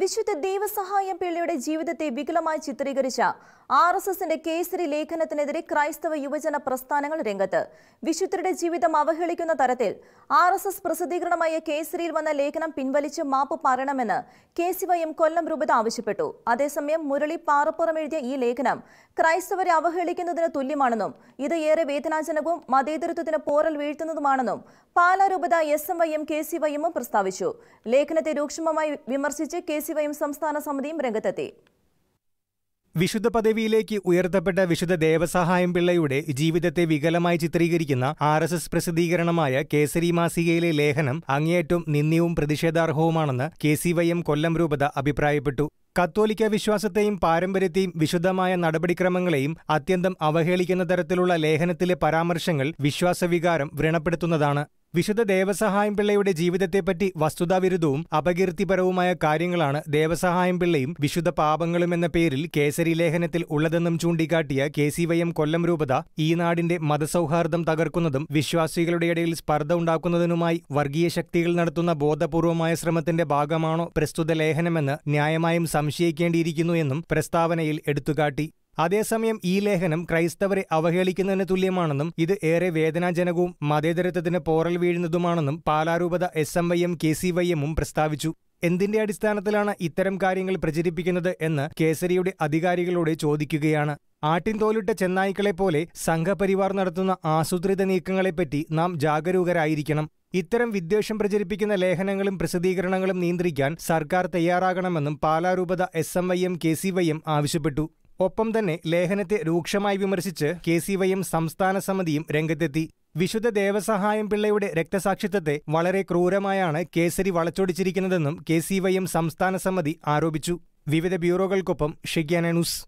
വിശുദ്ധ ദൈവസഹായം പിള്ളയുടെ ജീവിതത്തെ വികലമായി ചിത്രീകരിച്ച ആർ എസ് എസിന്റെ കേസരി ലേഖനത്തിനെതിരെ ക്രൈസ്തവ യുവജന പ്രസ്ഥാനങ്ങൾ രംഗത്ത് വിശുദ്ധരുടെ ജീവിതം അവഹേളിക്കുന്ന തരത്തിൽ ആർ എസ് എസ് പ്രസിദ്ധീകരണമായ കേസരിയിൽ വന്ന ലേഖനം പിൻവലിച്ച് മാപ്പ് പറയണമെന്ന് K C Y M Kollam രൂപത ആവശ്യപ്പെട്ടു അതേസമയം മുരളി പാറപ്പുറം എഴുതിയ ഈ ലേഖനം ക്രൈസ്തവരെ അവഹേളിക്കുന്നതിന് തുല്യമാണെന്നും ഇത് ഏറെ വേദനാജനകവും മതേതൃത്വത്തിന് പോറൽ വീഴ്ത്തുന്നതുമാണെന്നും പാലാ രൂപത S M Y M K C Y എമ്മും പ്രസ്താവിച്ചു ലേഖനത്തെ രൂക്ഷമായി വിമർശിച്ച് കെ ദേവശിവയും സംസ്ഥാന സമിതിയും രംഗത്തെത്തി വിശുദ്ധ പദവിയിലേക്ക് ഉയർത്തപ്പെട്ട വിശുദ്ധ ദേവസഹായം പിള്ളയുടെ ജീവിതത്തെ വികലമായി ചിത്രീകരിക്കുന്ന ആർ എസ് എസ് പ്രസിദ്ധീകരണമായ കേസരി മാസികയിലെ ലേഖനം അങ്ങേയറ്റം നിന്ദ്യവും പ്രതിഷേധാർഹവുമാണെന്ന് K C Y M Kollam രൂപത അഭിപ്രായപ്പെട്ടു കത്തോലിക്ക വിശ്വാസത്തെയും പാരമ്പര്യത്തെയും വിശുദ്ധമായ നടപടിക്രമങ്ങളെയും അത്യന്തം അവഹേളിക്കുന്ന തരത്തിലുള്ള ലേഖനത്തിലെ പരാമർശങ്ങൾ വിശ്വാസവികാരം വ്രണപ്പെടുത്തുന്നതാണ് വിശുദ്ധ ദേവസഹായം പിള്ളയുടെ ജീവിതത്തെപ്പറ്റി വസ്തുതാവിരുദ്ധവും അപകീർത്തിപരവുമായ കാര്യങ്ങളാണ് ദേവസഹായം പിള്ളയും വിശുദ്ധ പാപങ്ങളും എന്ന പേരിൽ കേസരി ലേഖനത്തിൽ ഉള്ളതെന്നും ചൂണ്ടിക്കാട്ടിയ കെ സി കൊല്ലം രൂപത ഈ നാടിന്റെ മതസൗഹാർദ്ദം തകർക്കുന്നതും വിശ്വാസികളുടെ ഇടയിൽ സ്പർദ്ധ ഉണ്ടാക്കുന്നതിനുമായി വർഗീയ ശക്തികൾ നടത്തുന്ന ബോധപൂർവമായ ശ്രമത്തിന്റെ ഭാഗമാണോ പ്രസ്തുത ലേഖനമെന്ന് ന്യായമായും സംശയിക്കേണ്ടിയിരിക്കുന്നു എന്നും പ്രസ്താവനയിൽ എടുത്തുകാട്ടി അതേസമയം ഈ ലേഖനം ക്രൈസ്തവരെ അവഹേളിക്കുന്നതിന് തുല്യമാണെന്നും ഇത് ഏറെ വേദനാജനകവും മതേതരത്വത്തിന് പോറൽ വീഴുന്നതുമാണെന്നും പാലാരൂപത S M Y M K C Y എമ്മും പ്രസ്താവിച്ചു എന്തിന്റെ അടിസ്ഥാനത്തിലാണ് ഇത്തരം കാര്യങ്ങൾ പ്രചരിപ്പിക്കുന്നത് എന്ന് കേസരിയുടെ അധികാരികളോട് ചോദിക്കുകയാണ് ആട്ടിൻതോലിട്ട ചെന്നായ്ക്കളെ പോലെ സംഘപരിവാർ നടത്തുന്ന ആസൂത്രിത നീക്കങ്ങളെപ്പറ്റി നാം ജാഗരൂകരായിരിക്കണം ഇത്തരം വിദ്വേഷം പ്രചരിപ്പിക്കുന്ന ലേഖനങ്ങളും പ്രസിദ്ധീകരണങ്ങളും നിയന്ത്രിക്കാൻ സർക്കാർ തയ്യാറാകണമെന്നും പാലാരൂപത S M Y M K C Y M ആവശ്യപ്പെട്ടു ഒപ്പം തന്നെ ലേഖനത്തെ രൂക്ഷമായി വിമർശിച്ച് കെ സി വൈയും സംസ്ഥാന സമിതിയും രംഗത്തെത്തി വിശുദ്ധ ദേവസഹായം പിള്ളയുടെ രക്തസാക്ഷിത്വത്തെ വളരെ ക്രൂരമായാണ് കേസരി വളച്ചൊടിച്ചിരിക്കുന്നതെന്നും കെ സി വൈയും സംസ്ഥാന സമിതി ആരോപിച്ചു വിവിധ ബ്യൂറോകൾക്കൊപ്പം ഷിഗ്യാന ന്യൂസ്